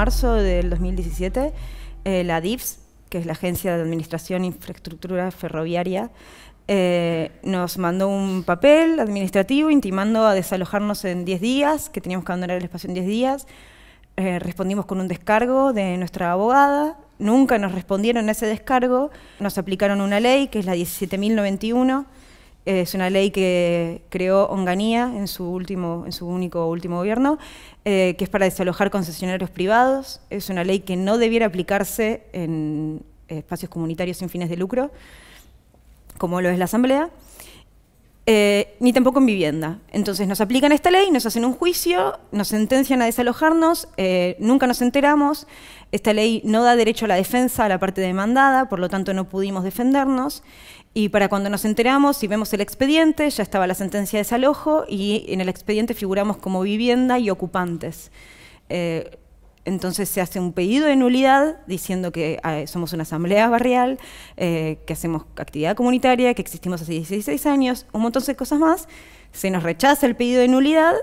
marzo del 2017, eh, la DIPS, que es la Agencia de Administración e Infraestructura Ferroviaria, eh, nos mandó un papel administrativo intimando a desalojarnos en 10 días, que teníamos que abandonar el espacio en 10 días. Eh, respondimos con un descargo de nuestra abogada. Nunca nos respondieron a ese descargo. Nos aplicaron una ley, que es la 17.091 es una ley que creó Onganía en su, último, en su único último gobierno, eh, que es para desalojar concesionarios privados. Es una ley que no debiera aplicarse en espacios comunitarios sin fines de lucro, como lo es la Asamblea. Eh, ni tampoco en vivienda. Entonces nos aplican esta ley, nos hacen un juicio, nos sentencian a desalojarnos, eh, nunca nos enteramos, esta ley no da derecho a la defensa a la parte demandada, por lo tanto no pudimos defendernos. Y para cuando nos enteramos y vemos el expediente, ya estaba la sentencia de desalojo y en el expediente figuramos como vivienda y ocupantes. Eh, entonces se hace un pedido de nulidad diciendo que ah, somos una asamblea barrial, eh, que hacemos actividad comunitaria, que existimos hace 16 años, un montón de cosas más. Se nos rechaza el pedido de nulidad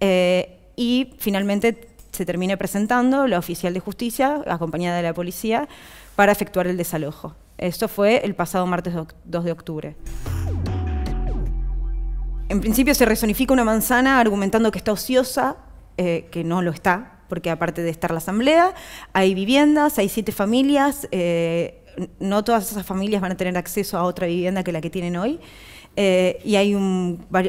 eh, y finalmente se termina presentando la oficial de justicia, acompañada de la policía, para efectuar el desalojo. Esto fue el pasado martes 2 de octubre. En principio se resonifica una manzana argumentando que está ociosa, eh, que no lo está, porque aparte de estar la asamblea, hay viviendas, hay siete familias, eh, no todas esas familias van a tener acceso a otra vivienda que la que tienen hoy, eh, y hay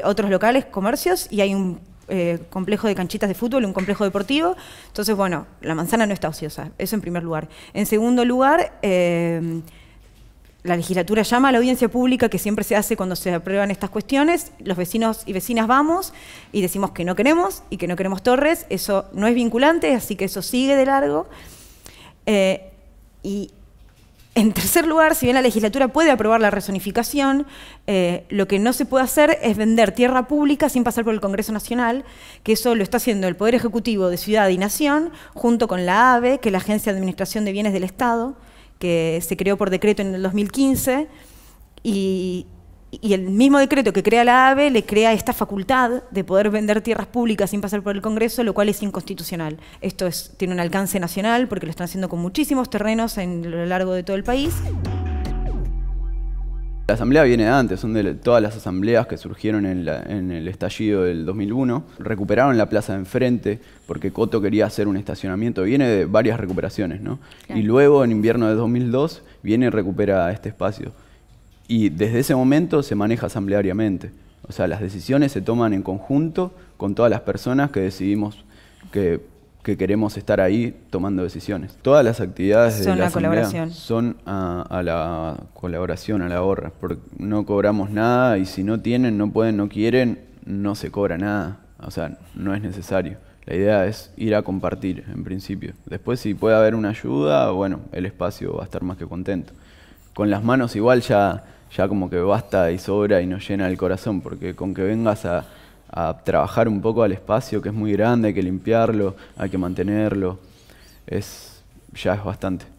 otros locales, comercios, y hay un eh, complejo de canchitas de fútbol, un complejo deportivo. Entonces, bueno, la manzana no está ociosa, eso en primer lugar. En segundo lugar, la legislatura llama a la audiencia pública que siempre se hace cuando se aprueban estas cuestiones, los vecinos y vecinas vamos y decimos que no queremos y que no queremos torres, eso no es vinculante, así que eso sigue de largo. Eh, y en tercer lugar, si bien la legislatura puede aprobar la rezonificación, eh, lo que no se puede hacer es vender tierra pública sin pasar por el Congreso Nacional, que eso lo está haciendo el Poder Ejecutivo de Ciudad y Nación, junto con la AVE, que es la Agencia de Administración de Bienes del Estado que se creó por decreto en el 2015 y, el mismo decreto que crea la AVE le crea esta facultad de poder vender tierras públicas sin pasar por el Congreso, lo cual es inconstitucional. Esto es, tiene un alcance nacional porque lo están haciendo con muchísimos terrenos en, a lo largo de todo el país. La asamblea viene de antes, son de todas las asambleas que surgieron en, el estallido del 2001. Recuperaron la plaza de enfrente porque Coto quería hacer un estacionamiento. Viene de varias recuperaciones, ¿no? Y luego, en invierno de 2002, viene y recupera este espacio. Y desde ese momento se maneja asambleariamente. O sea, las decisiones se toman en conjunto con todas las personas que decidimos que que queremos estar ahí tomando decisiones. Todas las actividades de la, colaboración. son a, la colaboración, a la ahorra, porque no cobramos nada y si no tienen, no pueden, no quieren, no se cobra nada, o sea, no es necesario. La idea es ir a compartir en principio. Después si puede haber una ayuda, bueno, el espacio va a estar más que contento. Con las manos igual ya, ya como que basta y sobra y nos llena el corazón, porque con que vengas a a trabajar un poco al espacio que es muy grande, hay que limpiarlo, hay que mantenerlo, es, ya es bastante.